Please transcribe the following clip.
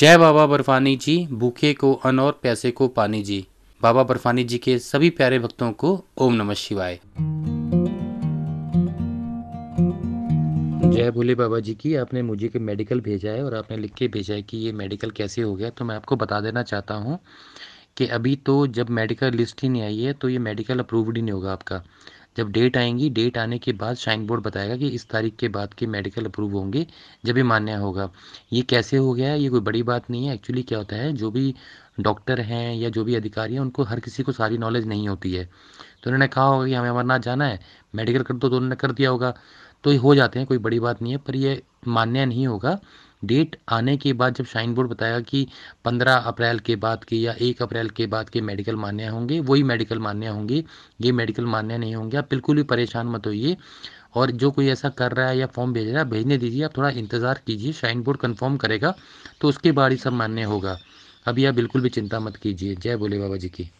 जय बाबा बर्फानी जी भूखे को अन और प्यासे को पानी जी बाबा बर्फानी जी के सभी प्यारे भक्तों को ओम नमः शिवाय जय भोले बाबा जी की आपने मुझे के मेडिकल भेजा है और आपने लिख के भेजा है कि ये मेडिकल कैसे हो गया तो मैं आपको बता देना चाहता हूँ कि अभी तो जब मेडिकल लिस्ट ही नहीं आई है तो ये मेडिकल अप्रूव्ड ही नहीं होगा आपका जब डेट आएंगी डेट आने के बाद श्राइन बोर्ड बताएगा कि इस तारीख के बाद के मेडिकल अप्रूव होंगे जब ये मान्य होगा ये कैसे हो गया है ये कोई बड़ी बात नहीं है एक्चुअली क्या होता है जो भी डॉक्टर हैं या जो भी अधिकारी हैं उनको हर किसी को सारी नॉलेज नहीं होती है तो उन्होंने कहा होगा कि हमें अमरनाथ जाना है मेडिकल कर दो तो उन्होंने कर दिया होगा तो ये हो जाते हैं कोई बड़ी बात नहीं है पर यह मान्य नहीं होगा डेट आने के बाद जब शाइन बोर्ड बताया कि 15 अप्रैल के बाद के या 1 अप्रैल के बाद के मेडिकल मान्य होंगे वही मेडिकल मान्य होंगे ये मेडिकल मान्य नहीं होंगे आप बिल्कुल भी परेशान मत होइए और जो कोई ऐसा कर रहा है या फॉर्म भेज रहा है भेजने दीजिए आप थोड़ा इंतज़ार कीजिए शाइन बोर्ड कन्फर्म करेगा तो उसके बाद ही सब मान्य होगा अभी आप बिल्कुल भी चिंता मत कीजिए जय बोले बाबा जी की